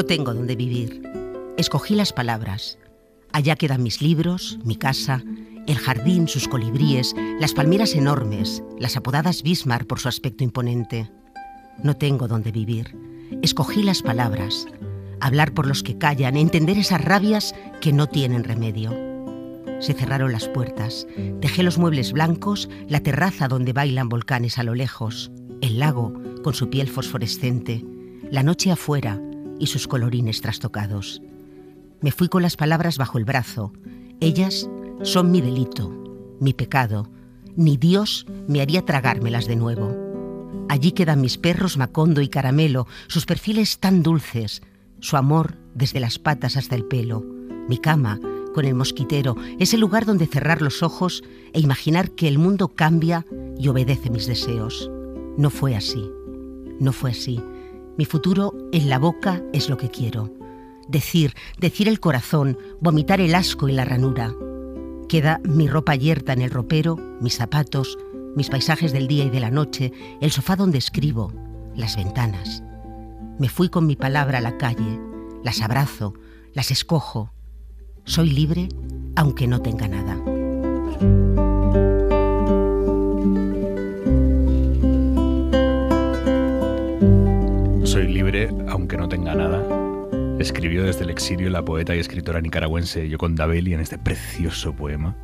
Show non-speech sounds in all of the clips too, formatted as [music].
No tengo donde vivir. Escogí las palabras. Allá quedan mis libros, mi casa, el jardín, sus colibríes, las palmeras enormes, las apodadas Bismarck por su aspecto imponente. No tengo donde vivir. Escogí las palabras. Hablar por los que callan, entender esas rabias que no tienen remedio. Se cerraron las puertas, dejé los muebles blancos, la terraza donde bailan volcanes a lo lejos, el lago con su piel fosforescente, la noche afuera, y sus colorines trastocados. Me fui con las palabras bajo el brazo. Ellas son mi delito, mi pecado. Ni Dios me haría tragármelas de nuevo. Allí quedan mis perros Macondo y Caramelo, sus perfiles tan dulces, su amor desde las patas hasta el pelo, mi cama con el mosquitero, es el lugar donde cerrar los ojos e imaginar que el mundo cambia y obedece mis deseos. No fue así, no fue así. Mi futuro en la boca es lo que quiero. Decir, decir el corazón, vomitar el asco y la ranura. Queda mi ropa yerta en el ropero, mis zapatos, mis paisajes del día y de la noche, el sofá donde escribo, las ventanas. Me fui con mi palabra a la calle, las abrazo, las escojo. Soy libre aunque no tenga nada. Soy libre, aunque no tenga nada. Escribió desde el exilio la poeta y escritora nicaragüense Yoconda-Belli en este precioso poema.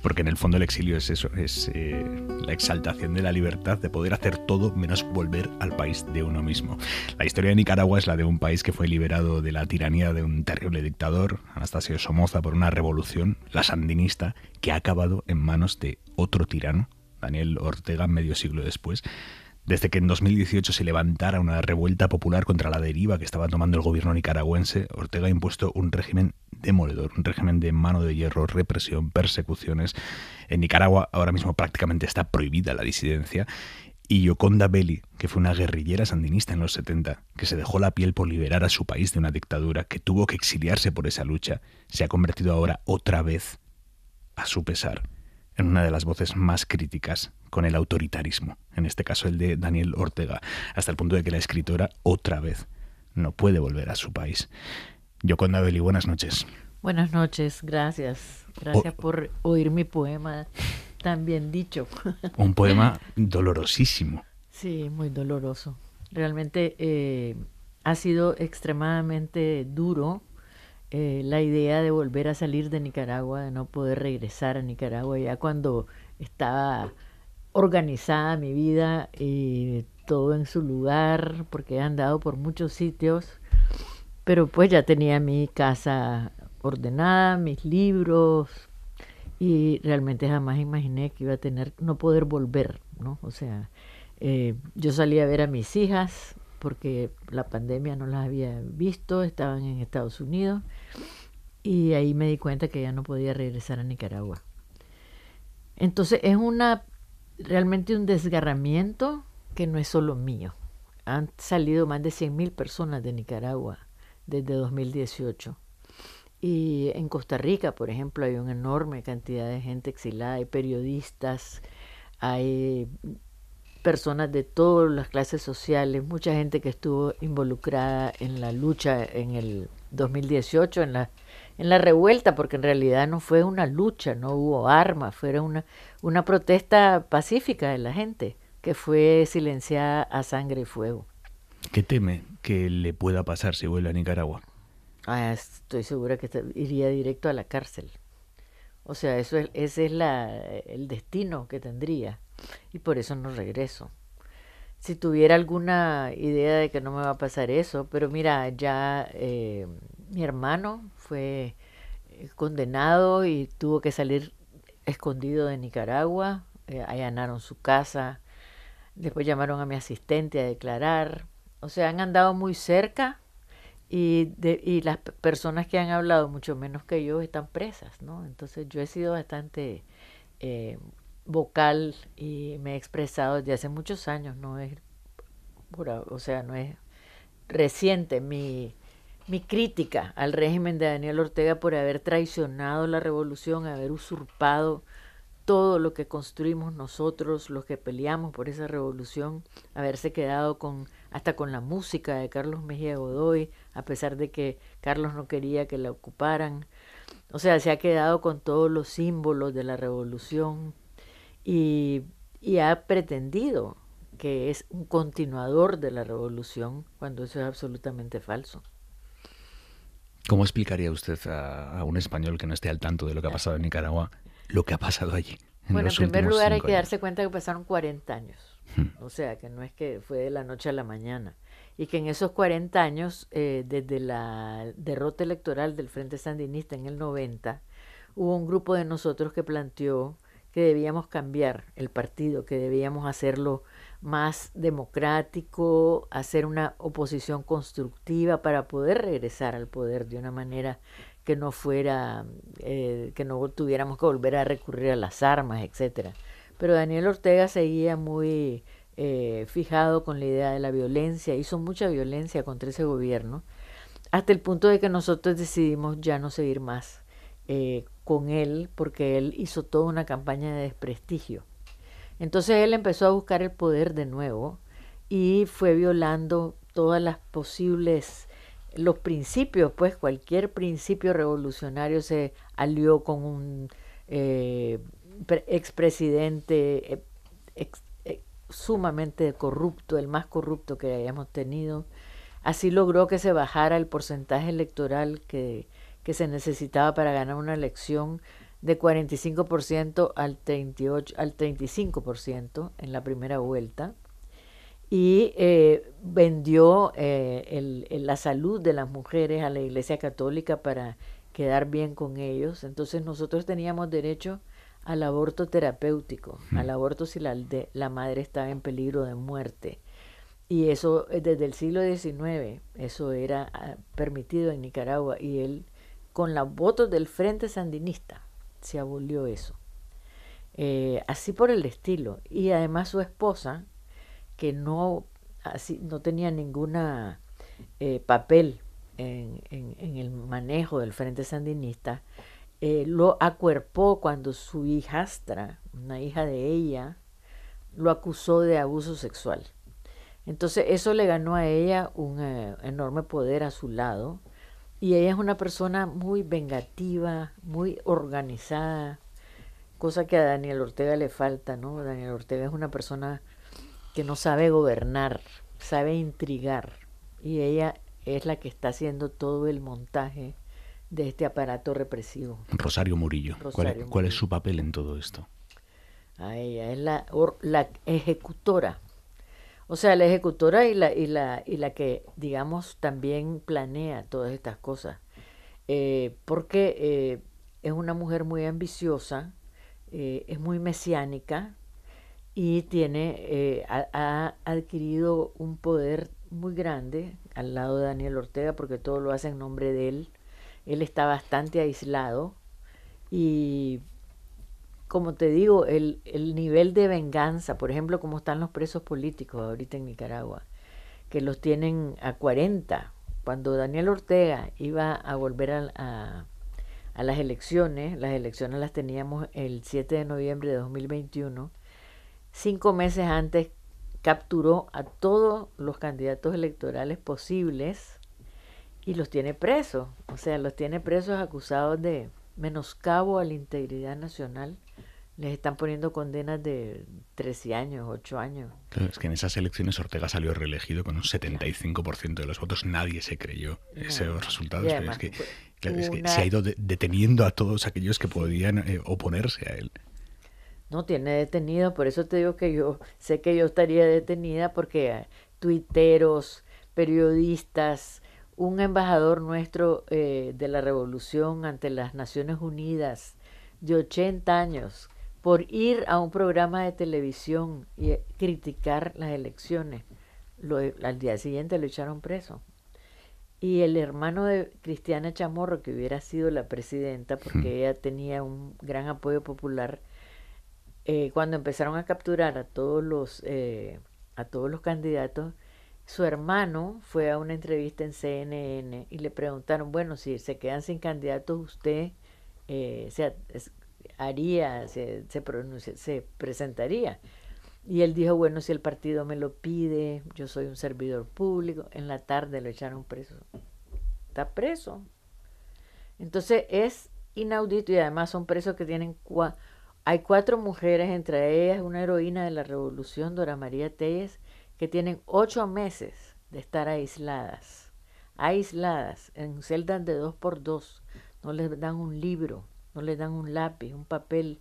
Porque en el fondo el exilio es eso, es eh, la exaltación de la libertad de poder hacer todo menos volver al país de uno mismo. La historia de Nicaragua es la de un país que fue liberado de la tiranía de un terrible dictador, Anastasio Somoza, por una revolución, la sandinista, que ha acabado en manos de otro tirano, Daniel Ortega, medio siglo después desde que en 2018 se levantara una revuelta popular contra la deriva que estaba tomando el gobierno nicaragüense, Ortega ha impuesto un régimen demoledor, un régimen de mano de hierro, represión, persecuciones. En Nicaragua ahora mismo prácticamente está prohibida la disidencia y Yoconda Belli, que fue una guerrillera sandinista en los 70, que se dejó la piel por liberar a su país de una dictadura, que tuvo que exiliarse por esa lucha, se ha convertido ahora otra vez a su pesar en una de las voces más críticas con el autoritarismo, en este caso el de Daniel Ortega, hasta el punto de que la escritora otra vez no puede volver a su país. Yo con Belli, buenas noches. Buenas noches, gracias. Gracias por oír mi poema tan bien dicho. [laughs] Un poema [laughs] dolorosísimo. Sí, muy doloroso. Realmente eh, ha sido extremadamente duro eh, la idea de volver a salir de Nicaragua, de no poder regresar a Nicaragua, ya cuando estaba organizada mi vida y todo en su lugar, porque he andado por muchos sitios, pero pues ya tenía mi casa ordenada, mis libros, y realmente jamás imaginé que iba a tener, no poder volver, ¿no? O sea, eh, yo salí a ver a mis hijas, porque la pandemia no las había visto, estaban en Estados Unidos y ahí me di cuenta que ya no podía regresar a Nicaragua. Entonces es una realmente un desgarramiento que no es solo mío. Han salido más de 100.000 personas de Nicaragua desde 2018. Y en Costa Rica, por ejemplo, hay una enorme cantidad de gente exilada, hay periodistas, hay personas de todas las clases sociales, mucha gente que estuvo involucrada en la lucha en el 2018, en la, en la revuelta, porque en realidad no fue una lucha, no hubo armas, fue una, una protesta pacífica de la gente que fue silenciada a sangre y fuego. ¿Qué teme que le pueda pasar si vuelve a Nicaragua? Ah, estoy segura que iría directo a la cárcel. O sea, eso es, ese es la, el destino que tendría y por eso no regreso. Si tuviera alguna idea de que no me va a pasar eso, pero mira, ya eh, mi hermano fue eh, condenado y tuvo que salir escondido de Nicaragua, eh, allanaron su casa, después llamaron a mi asistente a declarar, o sea, han andado muy cerca y, de, y las personas que han hablado mucho menos que yo están presas, ¿no? Entonces yo he sido bastante vocal y me he expresado desde hace muchos años, no es, o sea, no es reciente mi, mi crítica al régimen de Daniel Ortega por haber traicionado la revolución, haber usurpado todo lo que construimos nosotros, los que peleamos por esa revolución, haberse quedado con hasta con la música de Carlos Mejía Godoy, a pesar de que Carlos no quería que la ocuparan. O sea, se ha quedado con todos los símbolos de la revolución, y, ha pretendido que es un continuador de la revolución cuando eso es absolutamente falso. ¿Cómo explicaría usted a, un español que no esté al tanto de lo que ha pasado en Nicaragua lo que ha pasado allí? bueno, en primer lugar hay que darse cuenta que pasaron 40 años. Hmm. O sea, que no es que fue de la noche a la mañana. Y que en esos 40 años, eh, desde la derrota electoral del Frente Sandinista en el 90, hubo un grupo de nosotros que planteó que debíamos cambiar el partido, que debíamos hacerlo más democrático, hacer una oposición constructiva para poder regresar al poder de una manera que no fuera, eh, que no tuviéramos que volver a recurrir a las armas, etcétera. Pero Daniel Ortega seguía muy eh, fijado con la idea de la violencia, hizo mucha violencia contra ese gobierno, hasta el punto de que nosotros decidimos ya no seguir más eh, con él porque él hizo toda una campaña de desprestigio. Entonces él empezó a buscar el poder de nuevo y fue violando todas las posibles los principios, pues cualquier principio revolucionario se alió con un eh, expresidente eh, eh, sumamente corrupto, el más corrupto que hayamos tenido. Así logró que se bajara el porcentaje electoral que, se necesitaba para ganar una elección de 45% al, 38, al 35% en la primera vuelta y eh, vendió eh, la salud de las mujeres a la Iglesia Católica para quedar bien con ellos. Entonces nosotros teníamos derecho al aborto terapéutico, mm. al aborto si la, la madre estaba en peligro de muerte. Y eso eh, desde el siglo XIX, eso era ah, permitido en Nicaragua y él con los votos del Frente Sandinista se abolió eso. Eh, así por el estilo. Y además su esposa, que no, así, no tenía ningún eh, papel en, el manejo del Frente Sandinista, eh, lo acuerpó cuando su hijastra, una hija de ella, lo acusó de abuso sexual. Entonces eso le ganó a ella un enorme poder a su lado y ella es una persona muy vengativa, muy organizada, cosa que a Daniel Ortega le falta, ¿no? Daniel Ortega es una persona que no sabe gobernar, sabe intrigar. Y ella es la que está haciendo todo el montaje de este aparato represivo. Rosario Murillo. ¿Cuál, es su papel en todo esto? A ah, ella es la ejecutora o sea, la ejecutora y la, y la, y la que, digamos, también planea todas estas cosas. Eh, porque eh, es una mujer muy ambiciosa, eh, es muy mesiánica y tiene, ha, ha, adquirido un poder muy grande al lado de Daniel Ortega, porque todo lo hace en nombre de él. Él está bastante aislado y como te digo, el, nivel de venganza, por ejemplo, como están los presos políticos ahorita en Nicaragua, que los tienen a 40. Cuando Daniel Ortega iba a volver a, a las elecciones, las elecciones las teníamos el 7 de noviembre de 2021, cinco meses antes capturó a todos los candidatos electorales posibles y los tiene presos, o sea, los tiene presos acusados de menoscabo a la integridad nacional les están poniendo condenas de 13 años, 8 años. Claro, es que en esas elecciones Ortega salió reelegido con un 75% de los votos. Nadie se creyó esos resultados. Pues, es, que, se ha ido deteniendo a todos aquellos que podían eh, oponerse a él. No tiene detenido, por eso te digo que yo sé que yo estaría detenida porque eh, tuiteros, periodistas, un embajador nuestro eh, de la revolución ante las Naciones Unidas de 80 años por ir a un programa de televisión y eh, criticar las elecciones. al día siguiente lo echaron preso. Y el hermano de Cristiana Chamorro, que hubiera sido la presidenta, porque hmm. ella tenía un gran apoyo popular, eh, cuando empezaron a capturar a todos los, eh, a todos los candidatos, su hermano fue a una entrevista en CNN y le preguntaron, bueno, si se quedan sin candidatos, usted eh, sea haría, se, pronuncia, se presentaría. Y él dijo, bueno, si el partido me lo pide, yo soy un servidor público. En la tarde lo echaron preso. Está preso. Entonces es inaudito y además son presos que tienen... hay cuatro mujeres, entre ellas una heroína de la revolución, Dora María Telles, que tienen ocho meses de estar aisladas, aisladas en celdas de dos por dos, no les dan un libro, no les dan un lápiz, un papel.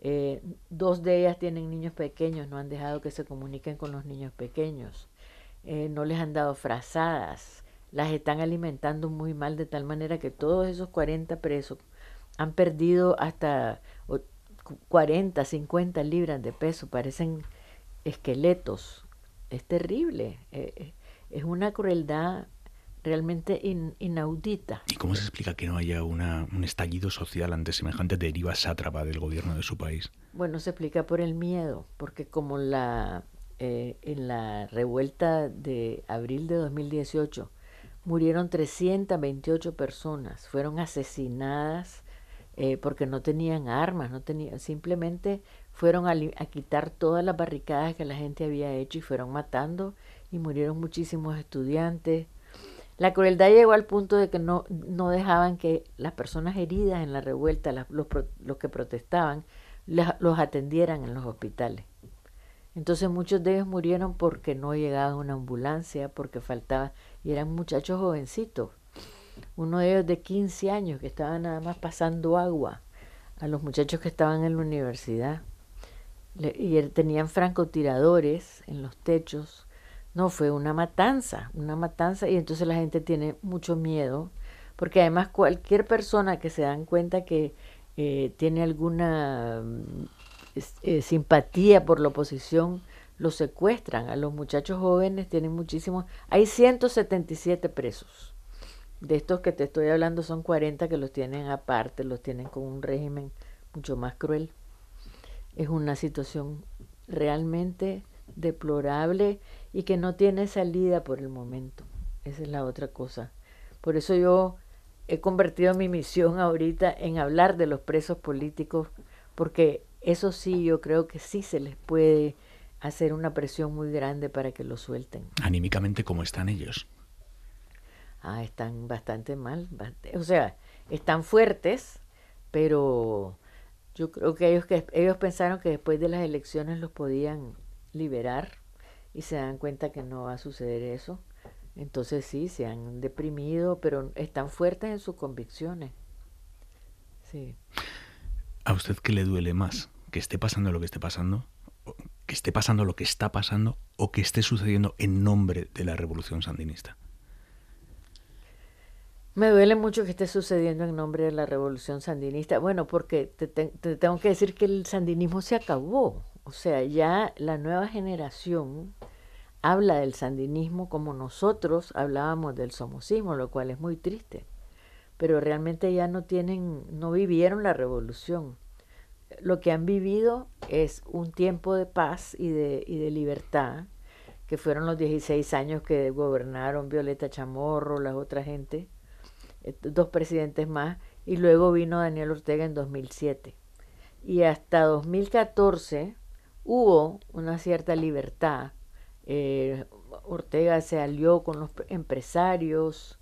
Eh, dos de ellas tienen niños pequeños, no han dejado que se comuniquen con los niños pequeños, eh, no les han dado frazadas, las están alimentando muy mal de tal manera que todos esos 40 presos han perdido hasta 40, 50 libras de peso, parecen esqueletos. Es terrible, eh, es una crueldad realmente inaudita. ¿Y cómo se explica que no haya un estallido social ante semejante deriva sátrapa del gobierno de su país? Bueno, se explica por el miedo, porque como la, eh, en la revuelta de abril de 2018 murieron 328 personas, fueron asesinadas eh, porque no tenían armas, no tenían, simplemente fueron a, a quitar todas las barricadas que la gente había hecho y fueron matando y murieron muchísimos estudiantes, la crueldad llegó al punto de que no, no dejaban que las personas heridas en la revuelta, los, que protestaban, los atendieran en los hospitales. Entonces muchos de ellos murieron porque no llegaba una ambulancia, porque faltaba, y eran muchachos jovencitos. Uno de ellos de 15 años que estaba nada más pasando agua a los muchachos que estaban en la universidad. y tenían francotiradores en los techos no, fue una matanza, una matanza y entonces la gente tiene mucho miedo, porque además cualquier persona que se dan cuenta que eh, tiene alguna mm, eh, simpatía por la oposición, los secuestran. A los muchachos jóvenes tienen muchísimos. Hay 177 presos. De estos que te estoy hablando son 40 que los tienen aparte, los tienen con un régimen mucho más cruel. Es una situación realmente deplorable y que no tiene salida por el momento. Esa es la otra cosa. Por eso yo he convertido mi misión ahorita en hablar de los presos políticos, porque eso sí, yo creo que sí se les puede hacer una presión muy grande para que lo suelten. Anímicamente, ¿cómo están ellos? Ah, están bastante mal. O sea, están fuertes, pero yo creo que ellos, que ellos pensaron que después de las elecciones los podían liberar y se dan cuenta que no va a suceder eso. Entonces sí, se han deprimido, pero están fuertes en sus convicciones. Sí. ¿A usted qué le duele más? ¿Que esté pasando lo que esté pasando? ¿Que esté pasando lo que está pasando? ¿O que esté sucediendo en nombre de la revolución sandinista? Me duele mucho que esté sucediendo en nombre de la revolución sandinista. Bueno, porque tengo que decir que el sandinismo se acabó. O sea, ya la nueva generación habla del sandinismo como nosotros hablábamos del somocismo, lo cual es muy triste. Pero realmente ya no tienen, no vivieron la revolución. Lo que han vivido es un tiempo de paz y de, y de libertad, que fueron los 16 años que gobernaron Violeta Chamorro, las otras gente, eh, dos presidentes más, y luego vino Daniel Ortega en 2007. Y hasta 2014 hubo una cierta libertad. Eh, Ortega se alió con los empresarios,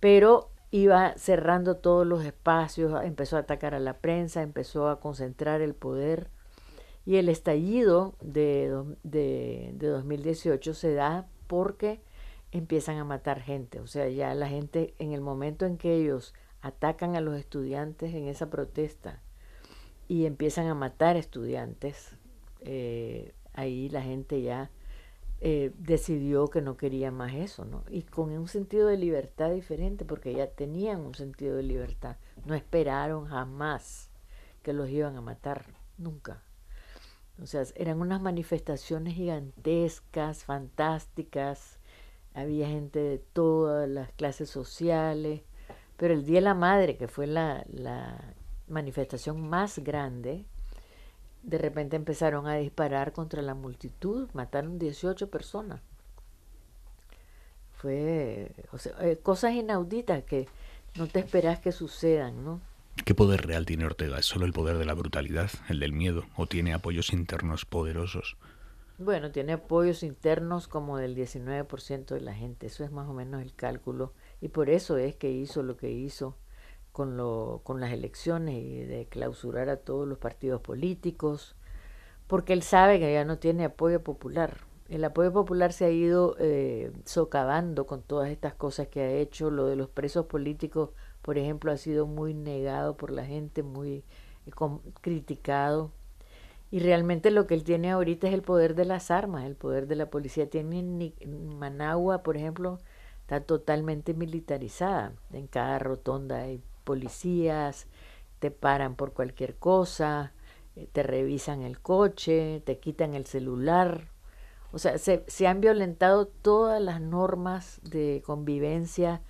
pero iba cerrando todos los espacios, empezó a atacar a la prensa, empezó a concentrar el poder. Y el estallido de, de 2018 se da porque empiezan a matar gente. O sea, ya la gente, en el momento en que ellos atacan a los estudiantes en esa protesta y empiezan a matar estudiantes, eh, ahí la gente ya eh, decidió que no quería más eso, ¿no? Y con un sentido de libertad diferente, porque ya tenían un sentido de libertad, no esperaron jamás que los iban a matar, nunca. O sea, eran unas manifestaciones gigantescas, fantásticas, había gente de todas las clases sociales, pero el Día de la Madre, que fue la, la manifestación más grande, de repente empezaron a disparar contra la multitud, mataron 18 personas. Fue o sea, eh, cosas inauditas que no te esperas que sucedan, ¿no? ¿Qué poder real tiene Ortega? ¿Es solo el poder de la brutalidad, el del miedo, o tiene apoyos internos poderosos? Bueno, tiene apoyos internos como del 19% de la gente, eso es más o menos el cálculo, y por eso es que hizo lo que hizo con, lo, con las elecciones y de clausurar a todos los partidos políticos, porque él sabe que ya no tiene apoyo popular. El apoyo popular se ha ido eh, socavando con todas estas cosas que ha hecho. Lo de los presos políticos, por ejemplo, ha sido muy negado por la gente, muy eh, criticado. Y realmente lo que él tiene ahorita es el poder de las armas, el poder de la policía. Tiene Managua, por ejemplo, está totalmente militarizada. En cada rotonda hay policías, te paran por cualquier cosa, eh, te revisan el coche, te quitan el celular. O sea, se, se han violentado todas las normas de convivencia,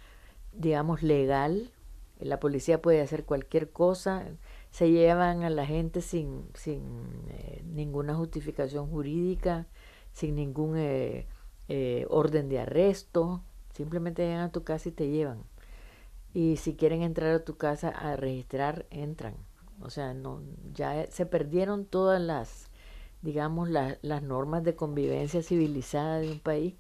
digamos, legal. La policía puede hacer cualquier cosa, se llevan a la gente sin, sin eh, ninguna justificación jurídica, sin ningún eh, orden de arresto, simplemente llegan a tu casa y te llevan. Y si quieren entrar a tu casa a registrar, entran. O sea, no, ya se perdieron todas las, digamos, las normas de convivencia civilizada de un país.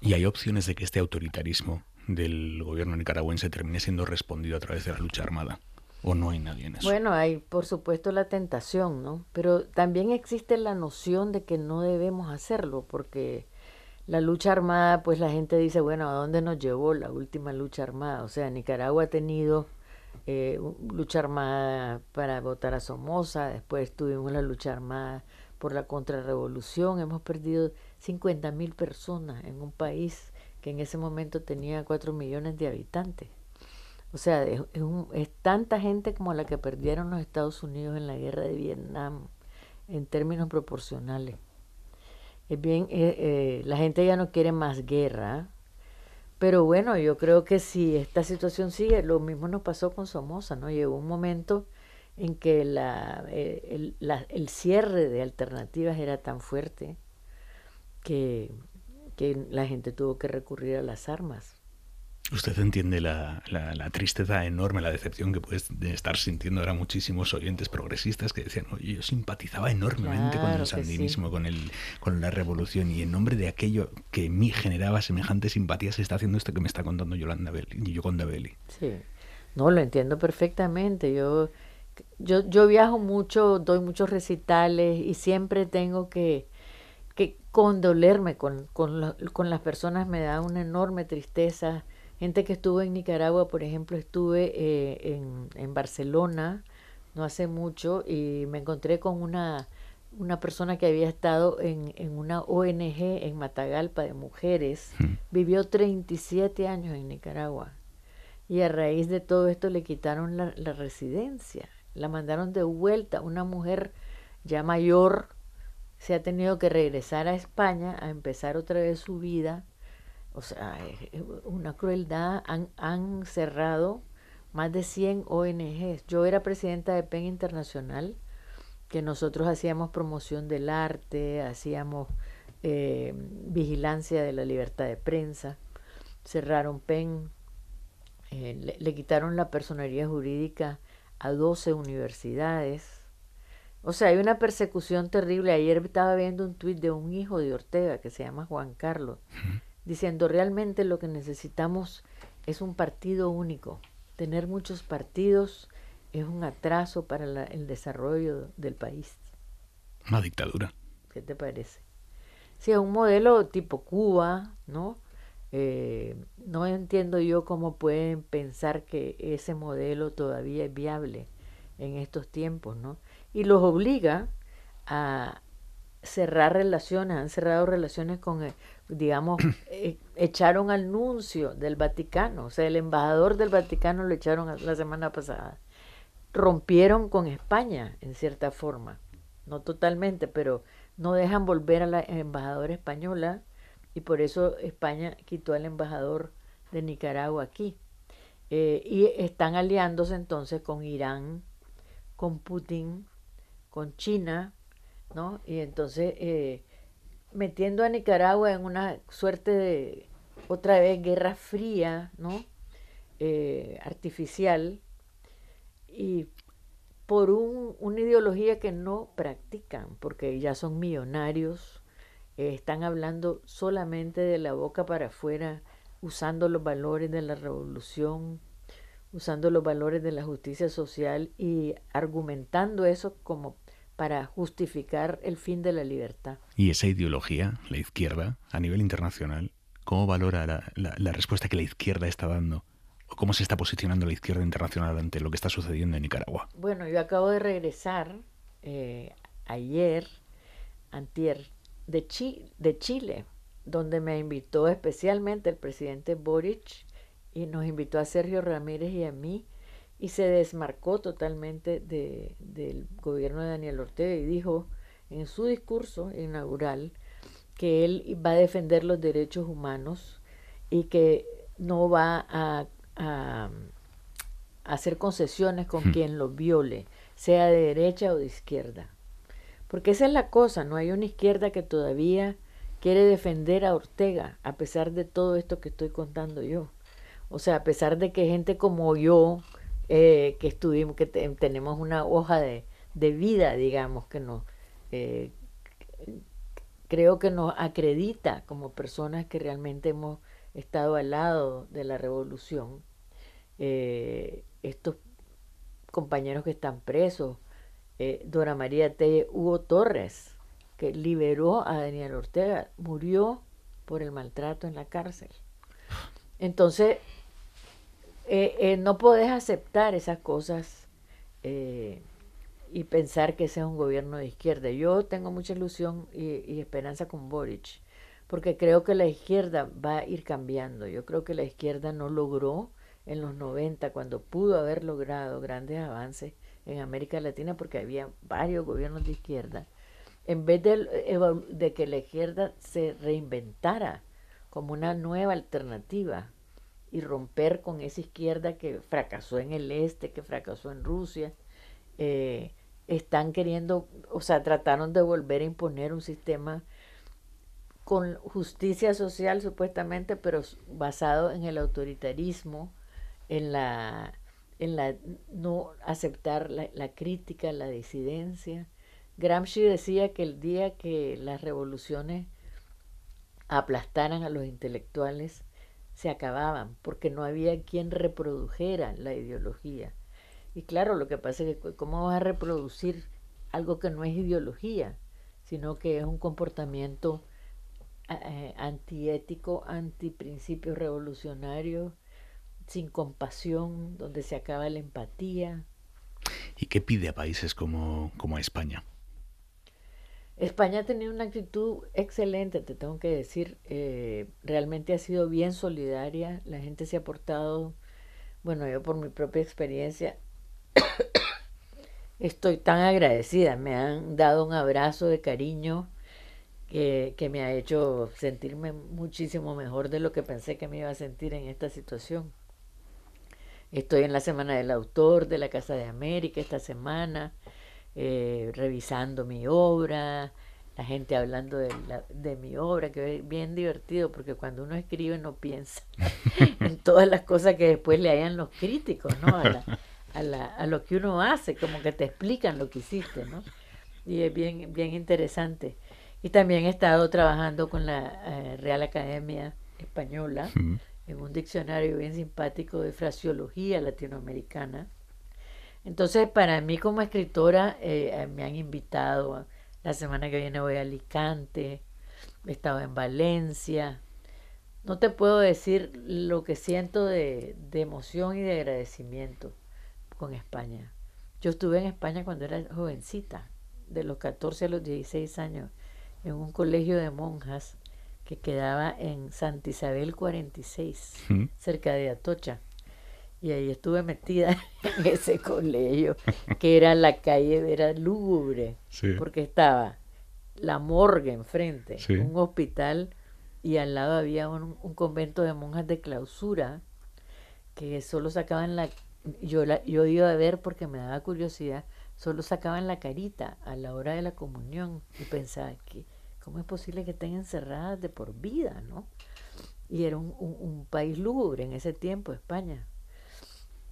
¿Y hay opciones de que este autoritarismo del gobierno nicaragüense termine siendo respondido a través de la lucha armada? ¿O no hay nadie en eso? Bueno, hay por supuesto la tentación, ¿no? Pero también existe la noción de que no debemos hacerlo, porque la lucha armada, pues la gente dice, bueno, ¿a dónde nos llevó la última lucha armada? O sea, Nicaragua ha tenido eh, lucha armada para votar a Somoza, después tuvimos la lucha armada por la contrarrevolución, hemos perdido 50 mil personas en un país que en ese momento tenía 4 millones de habitantes. O sea, es tanta gente como la que perdieron los Estados Unidos en la guerra de Vietnam en términos proporcionales bien, eh, eh, la gente ya no quiere más guerra. Pero bueno, yo creo que si esta situación sigue, lo mismo nos pasó con Somoza, ¿no? Llegó un momento en que la, eh, el, cierre de alternativas era tan fuerte que la gente tuvo que recurrir a las armas. Usted entiende la, tristeza enorme, la decepción que puedes estar sintiendo ahora muchísimos oyentes progresistas que decían, oye, yo simpatizaba enormemente con el sandinismo, con, el, con la revolución, y en nombre de aquello que en mí generaba semejante simpatía se está haciendo esto que me está contando Yolanda Belli, con Belli. Sí, no, lo entiendo perfectamente. Yo, yo, viajo mucho, doy muchos recitales y siempre tengo que que condolerme con, con las personas me da una enorme tristeza gente que estuvo en Nicaragua, por ejemplo, estuve eh, en, Barcelona no hace mucho y me encontré con una, persona que había estado en, una ONG en Matagalpa de mujeres, hmm. vivió 37 años en Nicaragua y a raíz de todo esto le quitaron la, la residencia, la mandaron de vuelta, una mujer ya mayor se ha tenido que regresar a España a empezar otra vez su vida o sea, es eh, eh, una crueldad. Han, cerrado más de 100 ONGs. Yo era presidenta de PEN Internacional, que nosotros hacíamos promoción del arte, hacíamos eh, vigilancia de la libertad de prensa. Cerraron PEN, le, le, quitaron la personería jurídica a 12 universidades. O sea, hay una persecución terrible. Ayer estaba viendo un tuit de un hijo de Ortega que se llama Juan Carlos diciendo realmente lo que necesitamos es un partido único. Tener muchos partidos es un atraso para el desarrollo del país. Una dictadura. ¿Qué te parece? Si es un modelo tipo Cuba, ¿no? Eh, no entiendo yo cómo pueden pensar que ese modelo todavía es viable en estos tiempos, ¿no? Y los obliga a, cerrar relaciones, han cerrado relaciones con, eh, digamos, [clears throat] eh, echaron al del Vaticano, o sea, el embajador del Vaticano lo echaron la semana pasada. Rompieron con España, en cierta forma, no totalmente, pero no dejan volver a la embajadora española y por eso España quitó al embajador de Nicaragua aquí. Eh, y están aliándose entonces con Irán, con Putin, con China, ¿no? Y entonces eh, metiendo a Nicaragua en una suerte de, otra vez, guerra fría, ¿no? Eh, artificial, y por un, una ideología que no practican, porque ya son millonarios, eh, están hablando solamente de la boca para afuera, usando los valores de la revolución, usando los valores de la justicia social y argumentando eso como para justificar el fin de la libertad. ¿Y esa ideología, la izquierda, a nivel internacional, cómo valora la, respuesta que la izquierda está dando? ¿O cómo se está posicionando la izquierda internacional ante lo que está sucediendo en Nicaragua? Bueno, yo acabo de regresar eh, ayer, antier, de, de Chile, donde me invitó especialmente el presidente Boric y nos invitó a Sergio Ramírez y a mí y se desmarcó totalmente del gobierno de Daniel Ortega y dijo en su discurso inaugural que él va a defender los derechos humanos y que no va a, hacer concesiones con hmm. quien lo viole, sea de derecha o de izquierda. Porque esa es la cosa, no hay una izquierda que todavía quiere defender a Ortega, a pesar de todo esto que estoy contando yo. O sea, a pesar de que gente como yo, eh, que estuvimos, que tenemos una hoja de, vida, digamos, que nos eh, creo que nos acredita como personas que realmente hemos estado al lado de la revolución. Eh, estos compañeros que están presos, Dora María Telle Hugo Torres, que liberó a Daniel Ortega, murió por el maltrato en la cárcel. Entonces, eh, eh, no podés aceptar esas cosas eh, y pensar que ese es un gobierno de izquierda. Yo tengo mucha ilusión y, esperanza con Boric, porque creo que la izquierda va a ir cambiando. Yo creo que la izquierda no logró en los 90, cuando pudo haber logrado grandes avances en América Latina, porque había varios gobiernos de izquierda, en vez de, de que la izquierda se reinventara como una nueva alternativa y romper con esa izquierda que fracasó en el este, que fracasó en Rusia. Eh, están queriendo, o sea, trataron de volver a imponer un sistema con justicia social supuestamente, pero basado en el autoritarismo, en la, en la no aceptar la crítica, la disidencia. Gramsci decía que el día que las revoluciones aplastaran a los intelectuales, se acababan porque no había quien reprodujera la ideología. Y claro, lo que pasa es que cómo vas a reproducir algo que no es ideología, sino que es un comportamiento eh, antiético, antiprincipios revolucionarios, sin compasión, donde se acaba la empatía. ¿Y qué pide a países como, como España? España ha tenido una actitud excelente, te tengo que decir, eh, realmente ha sido bien solidaria, la gente se ha portado, bueno, yo por mi propia experiencia [coughs] estoy tan agradecida, me han dado un abrazo de cariño que me ha hecho sentirme muchísimo mejor de lo que pensé que me iba a sentir en esta situación. Estoy en la Semana del Autor de la Casa de América esta semana. Eh, revisando mi obra, la gente hablando de, la, de, mi obra, que es bien divertido, porque cuando uno escribe no piensa [laughs] en todas las cosas que después le hayan los críticos, ¿no? A, lo que uno hace, como que te explican lo que hiciste, ¿no? Y es bien, bien interesante. Y también he estado trabajando con la eh, Real Academia Española en un diccionario bien simpático de fraseología latinoamericana entonces, para mí como escritora, eh, eh, me han invitado, la semana que viene voy a Alicante, he estado en Valencia. No te puedo decir lo que siento de, de emoción y de agradecimiento con España. Yo estuve en España cuando era jovencita, de los 14 a los 16 años, en un colegio de monjas que quedaba en Santa Isabel 46, cerca de Atocha. Y ahí estuve metida [laughs] en ese colegio, que era la calle, era lúgubre, porque estaba la morgue enfrente, un hospital, y al lado había un, convento de monjas de clausura, que solo sacaban la... Yo, la, yo iba a ver porque me daba curiosidad, solo sacaban la carita a la hora de la comunión y pensaba que cómo es posible que estén encerradas de por vida, ¿no? Y era un país lúgubre en ese tiempo, España.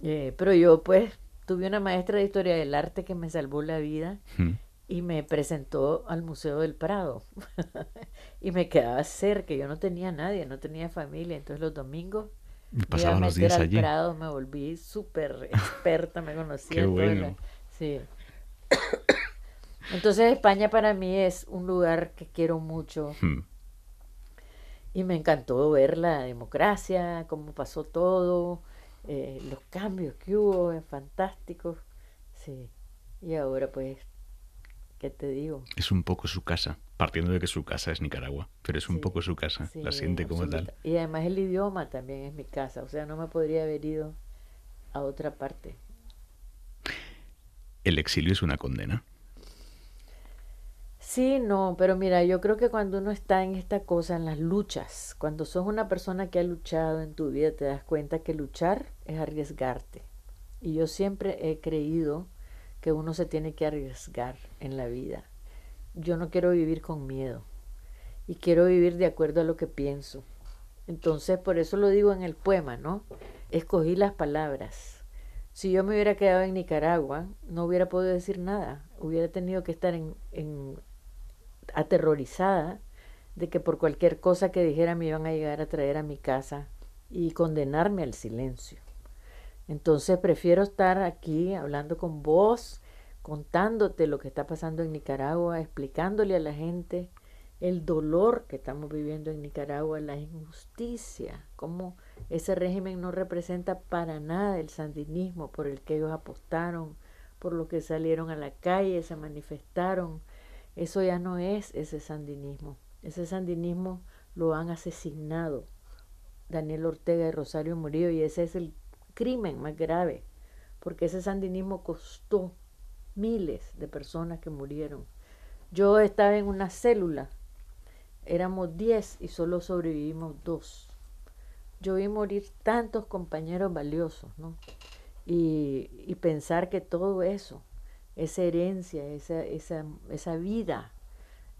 Eh, pero yo pues tuve una maestra de historia del arte que me salvó la vida hmm. y me presentó al Museo del Prado. [laughs] y me quedaba cerca, yo no tenía nadie, no tenía familia, entonces los domingos me pasaban los días al allí. Prado, me volví súper [laughs] experta, me conocía. Qué bueno. [coughs] Entonces España para mí es un lugar que quiero mucho. Hmm. Y me encantó ver la democracia, cómo pasó todo, eh, los cambios que hubo, es fantásticos. Sí. Y ahora pues, ¿qué te digo? Es un poco su casa, partiendo de que su casa es Nicaragua, pero es un poco su casa, la siente como tal. Y además el idioma también es mi casa, o sea, no me podría haber ido a otra parte. ¿El exilio es una condena? Sí, no, pero mira, yo creo que cuando uno está en esta cosa, en las luchas, cuando sos una persona que ha luchado en tu vida, te das cuenta que luchar es arriesgarte. Y yo siempre he creído que uno se tiene que arriesgar en la vida. Yo no quiero vivir con miedo y quiero vivir de acuerdo a lo que pienso. Entonces, por eso lo digo en el poema, ¿no? Escogí las palabras. Si yo me hubiera quedado en Nicaragua, no hubiera podido decir nada. Hubiera tenido que estar en, en aterrorizada de que por cualquier cosa que dijera me iban a llegar a traer a mi casa y condenarme al silencio. Entonces prefiero estar aquí hablando con vos, contándote lo que está pasando en Nicaragua, explicándole a la gente el dolor que estamos viviendo en Nicaragua, la injusticia, cómo ese régimen no representa para nada el sandinismo por el que ellos apostaron, por lo que salieron a la calle, se manifestaron, eso ya no es ese sandinismo. Ese sandinismo lo han asesinado Daniel Ortega y Rosario Murillo y ese es el crimen más grave, porque ese sandinismo costó miles de personas que murieron. Yo estaba en una célula, éramos 10 y solo sobrevivimos dos. Yo vi morir tantos compañeros valiosos, ¿no? y pensar que todo eso esa herencia, esa, vida,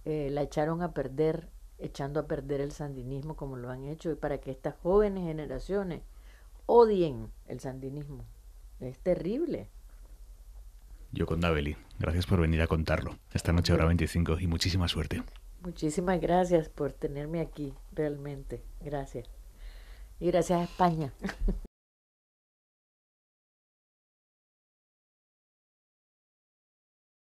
eh, la echaron a perder, echando a perder el sandinismo como lo han hecho, y para que estas jóvenes generaciones odien el sandinismo. Es terrible. Yo con Dabeli, gracias por venir a contarlo. Esta noche hora 25 y muchísima suerte. Muchísimas gracias por tenerme aquí, realmente. Gracias. Y gracias a España. [laughs]